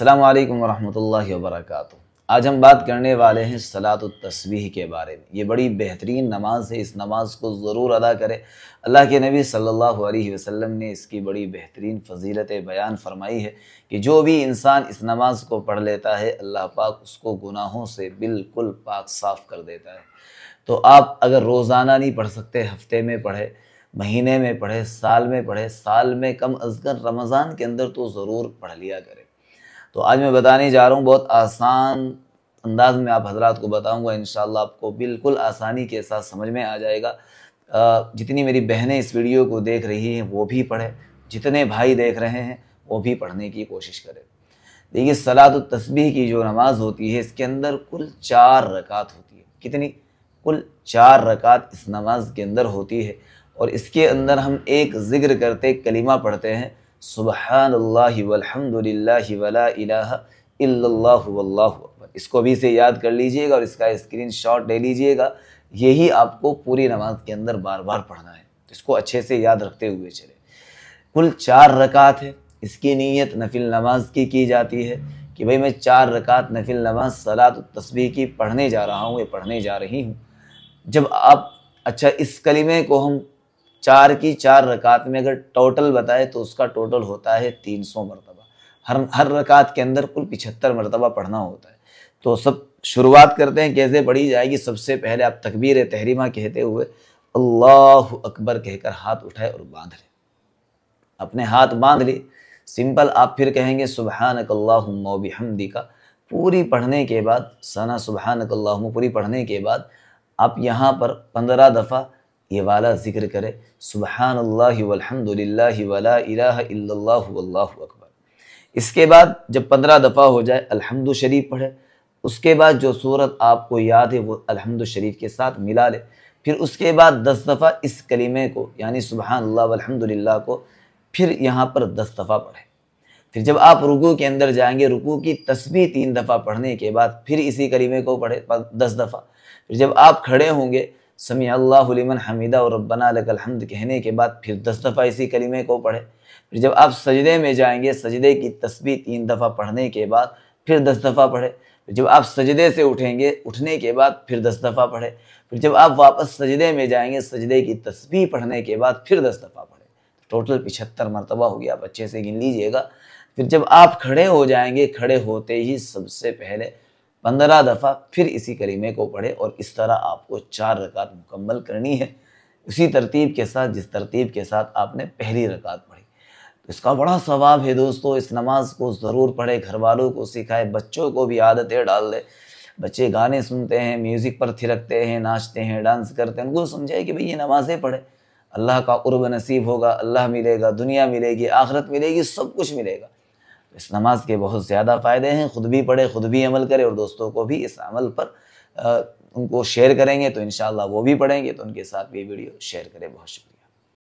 अल्लाम वरहमल वर्क आज हम बात करने वाले हैं सलात तस्वीह के बारे में ये बड़ी बेहतरीन नमाज है इस नमाज को ज़रूर अदा करें अल्लाह के नबी सल्लल्लाहु अलैहि वसल्लम ने इसकी बड़ी बेहतरीन फजीलत बयान फरमाई है कि जो भी इंसान इस नमाज को पढ़ लेता है अल्लाह पाक उसको गुनाहों से बिल्कुल पाक साफ़ कर देता है तो आप अगर रोज़ाना नहीं पढ़ सकते हफ्ते में पढ़े महीने में पढ़े साल में पढ़े साल में कम अज़ कम रमज़ान के अंदर तो ज़रूर पढ़ लिया करें तो आज मैं बताने जा रहा हूँ बहुत आसान अंदाज में आप हजरात को बताऊँगा इन आपको बिल्कुल आसानी के साथ समझ में आ जाएगा जितनी मेरी बहनें इस वीडियो को देख रही हैं वो भी पढ़े जितने भाई देख रहे हैं वो भी पढ़ने की कोशिश करें देखिए सलात तस्बी की जो नमाज़ होती है इसके अंदर कुल चार रकात होती है कितनी कुल चार रकात इस नमाज के अंदर होती है और इसके अंदर हम एक जिक्र करते कलीमा पढ़ते हैं सुबहानल्ला वलहमदिल्ला वला वल्लाह इसको भी से याद कर लीजिएगा और इसका स्क्रीन शॉट ले लीजिएगा यही आपको पूरी नमाज के अंदर बार बार पढ़ना है इसको अच्छे से याद रखते हुए चले कुल चार रकात है इसकी नीयत नफिल नमाज की की जाती है कि भाई मैं चार रकात नफिल नमाज सलात तस्बी की पढ़ने जा रहा हूँ या पढ़ने जा रही हूँ जब आप अच्छा इस कलिमे को हम चार की चार रकात में अगर टोटल बताए तो उसका टोटल होता है तीन सौ मरतबा हर हर रकात के अंदर कुल पिछहत्तर मरतबा पढ़ना होता है तो सब शुरुआत करते हैं कैसे पढ़ी जाएगी सबसे पहले आप तकबीर तहरीमा कहते हुए अल्लाह अकबर कहकर हाथ उठाए और बांध लें अपने हाथ बांध लें सिंपल आप फिर कहेंगे सुबह हमदी का पूरी पढ़ने के बाद सना नकल्ला पूरी पढ़ने के बाद आप यहाँ पर पंद्रह दफ़ा ये वाला जिक्र करे सुबहान अल्लाह वला अकबर इसके बाद जब पंद्रह दफ़ा हो जाए अलहमद शरीफ पढ़े उसके बाद जो सूरत आपको याद है वो अलहमद शरीफ के साथ मिला ले फिर उसके बाद दस दफ़ा इस कलीमे को यानी सुबहान अल्लाह को फिर यहाँ पर दस दफ़ा पढ़े फिर जब आप रुकू के अंदर जाएंगे रुकू की तस्वीर तीन दफ़ा पढ़ने के बाद फिर इसी करीमे को पढ़े दस दफ़ा फिर जब आप खड़े होंगे समी अल्लामन हमीदा और रब्बना हमद कहने के बाद फिर दस दफ़ा इसी कलीमे को पढ़े फिर जब आप सजदे में जाएंगे सजदे की तस्वीर तीन दफ़ा पढ़ने के बाद फिर दस दफ़ा पढ़े जब आप सजदे से उठेंगे उठने के बाद फिर दस दफ़ा पढ़े फिर जब आप वापस सजदे में जाएंगे सजदे की तस्वीर पढ़ने के बाद फिर दस दफ़ा पढ़े टोटल पिछहत्तर मरतबा हो गया आप अच्छे से गिन लीजिएगा फिर जब आप खड़े हो जाएंगे खड़े होते ही सबसे पहले पंद्रह दफ़ा फिर इसी करीमे को पढ़े और इस तरह आपको चार रकात मुकम्मल करनी है उसी तरतीब के साथ जिस तरतीब के साथ आपने पहली रकात पढ़ी तो इसका बड़ा सवाब है दोस्तों इस नमाज को ज़रूर पढ़े घर वालों को सिखाए बच्चों को भी आदतें डाल दे बच्चे गाने सुनते हैं म्यूज़िक पर थिरकते हैं नाचते हैं डांस करते हैं उनको समझाए कि भाई ये नमाज़ें पढ़े अल्लाह का उर्ब नसीब होगा अल्लाह मिलेगा दुनिया मिलेगी आखरत मिलेगी सब कुछ मिलेगा इस नमाज के बहुत ज़्यादा फ़ायदे हैं ख़ुद भी पढ़े ख़ुद भी अमल करें और दोस्तों को भी इस अमल पर आ, उनको शेयर करेंगे तो इन वो भी पढ़ेंगे तो उनके साथ ये वीडियो शेयर करें बहुत शुक्रिया